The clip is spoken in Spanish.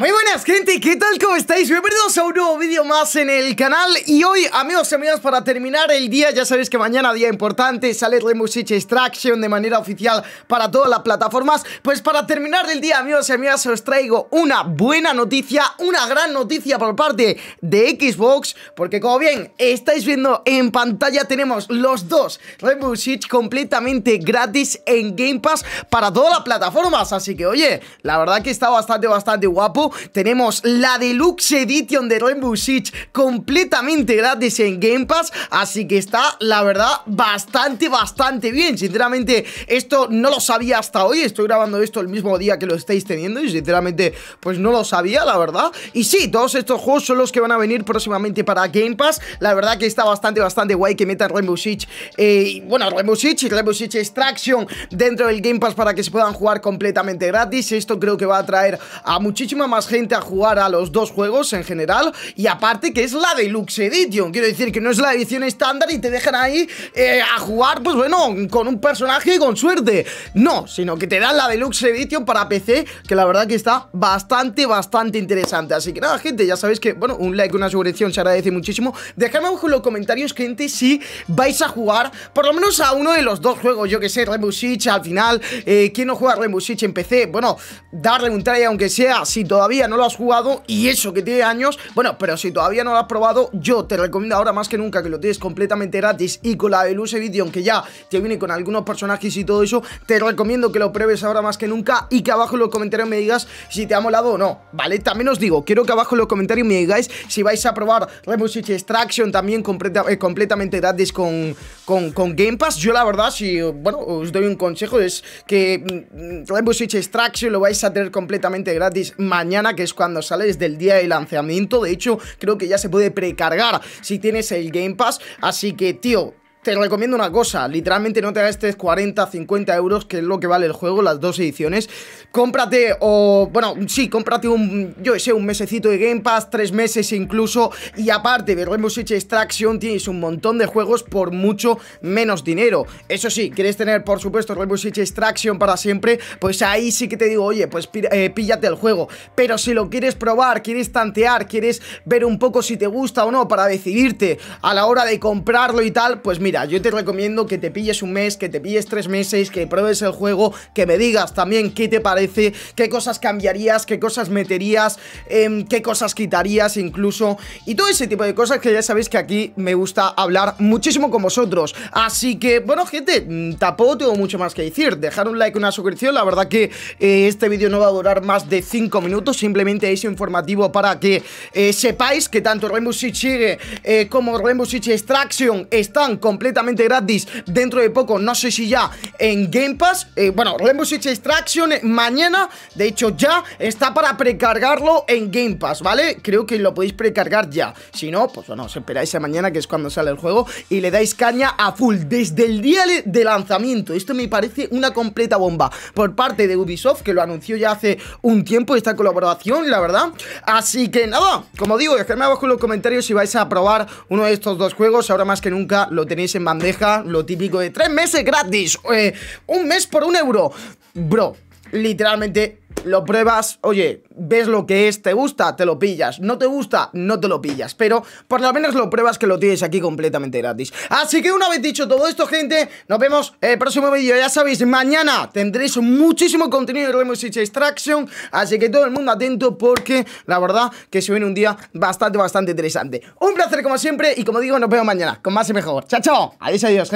Muy buenas gente, ¿qué tal? ¿Cómo estáis? Bienvenidos a un nuevo vídeo más en el canal Y hoy, amigos y amigas, para terminar el día Ya sabéis que mañana, día importante Sale Rainbow Six Extraction de manera oficial Para todas las plataformas Pues para terminar el día, amigos y amigas Os traigo una buena noticia Una gran noticia por parte de Xbox Porque como bien estáis viendo en pantalla Tenemos los dos Rainbow Six completamente gratis en Game Pass Para todas las plataformas Así que, oye, la verdad que está bastante, bastante guapo tenemos la Deluxe Edition de Rainbow Six completamente gratis en Game Pass, así que está, la verdad, bastante, bastante bien. Sinceramente, esto no lo sabía hasta hoy, estoy grabando esto el mismo día que lo estáis teniendo y sinceramente, pues no lo sabía, la verdad. Y sí, todos estos juegos son los que van a venir próximamente para Game Pass, la verdad que está bastante, bastante guay que meta Rainbow Six, eh, bueno, Rainbow Six y Rainbow Six Extraction dentro del Game Pass para que se puedan jugar completamente gratis. Esto creo que va a traer a muchísima más más gente a jugar a los dos juegos en general y aparte que es la Deluxe Edition, quiero decir que no es la edición estándar y te dejan ahí eh, a jugar, pues bueno, con un personaje y con suerte, no, sino que te dan la Deluxe Edition para PC, que la verdad que está bastante, bastante interesante, así que nada gente, ya sabéis que, bueno, un like, una suscripción se agradece muchísimo, dejadme abajo en los comentarios gente si vais a jugar por lo menos a uno de los dos juegos, yo que sé, Rainbow al final, quien eh, ¿quién no juega Rainbow Six en PC? Bueno, darle un try aunque sea, si todavía todavía no lo has jugado y eso que tiene años, bueno, pero si todavía no lo has probado, yo te recomiendo ahora más que nunca que lo tienes completamente gratis y con la Deluxe Edition que ya te viene con algunos personajes y todo eso, te recomiendo que lo pruebes ahora más que nunca y que abajo en los comentarios me digas si te ha molado o no, ¿vale? También os digo, quiero que abajo en los comentarios me digáis si vais a probar Rainbow Six Extraction también eh, completamente gratis con, con, con, Game Pass. Yo la verdad, si, bueno, os doy un consejo, es que mm, mm, Rainbow Six Extraction lo vais a tener completamente gratis mañana que es cuando sales del día de lanzamiento. De hecho, creo que ya se puede precargar si tienes el Game Pass. Así que, tío, te recomiendo una cosa, literalmente no te gastes 40, 50 euros, que es lo que vale el juego, las dos ediciones. Cómprate, o bueno, sí, cómprate un, yo sé, un mesecito de Game Pass, tres meses incluso, y aparte de Rainbow Six Extraction tienes un montón de juegos por mucho menos dinero. Eso sí, quieres tener, por supuesto, Rainbow Six Extraction para siempre, pues ahí sí que te digo, oye, pues eh, píllate el juego. Pero si lo quieres probar, quieres tantear, quieres ver un poco si te gusta o no para decidirte a la hora de comprarlo y tal, pues mira, yo te recomiendo que te pilles un mes, que te pilles tres meses, que pruebes el juego, que me digas también qué te parece, qué cosas cambiarías, qué cosas meterías, em, qué cosas quitarías incluso, y todo ese tipo de cosas que ya sabéis que aquí me gusta hablar muchísimo con vosotros. Así que, bueno, gente, mm, tampoco tengo mucho más que decir. Dejar un like, una suscripción, la verdad que eh, este vídeo no va a durar más de cinco minutos, simplemente es informativo para que eh, sepáis que tanto Rainbow Six Sigue eh, como Rainbow Six Extraction están completamente completamente gratis dentro de poco, no sé si ya en Game Pass. bueno eh, bueno, Rainbow Six Extraction eh, mañana, de hecho ya está para precargarlo en Game Pass, ¿vale? Creo que lo podéis precargar ya. Si no, pues bueno, os esperáis a mañana que es cuando sale el juego y le dais caña a full desde el día de lanzamiento. Esto me parece una completa bomba por parte de Ubisoft que lo anunció ya hace un tiempo esta colaboración, la verdad. Así que nada, como digo, dejadme abajo en los comentarios si vais a probar uno de estos dos juegos. Ahora más que nunca lo tenéis en bandeja lo típico de tres meses gratis, eh, un mes por un euro. Bro, literalmente lo pruebas, oye, ves lo que es, te gusta, te lo pillas, no te gusta, no te lo pillas, pero por lo menos lo pruebas que lo tienes aquí completamente gratis. Así que una vez dicho todo esto, gente, nos vemos en el próximo vídeo, ya sabéis, mañana tendréis muchísimo contenido de Remo 6 Extraction, así que todo el mundo atento porque la verdad que se viene un día bastante, bastante interesante. Un placer como siempre y como digo, nos vemos mañana con más y mejor. Chao, chao. Adiós, adiós, gente.